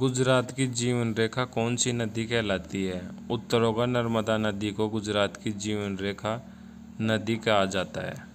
गुजरात की जीवन रेखा कौन सी नदी कहलाती है उत्तर होगा नर्मदा नदी को गुजरात की जीवन रेखा नदी कहा जाता है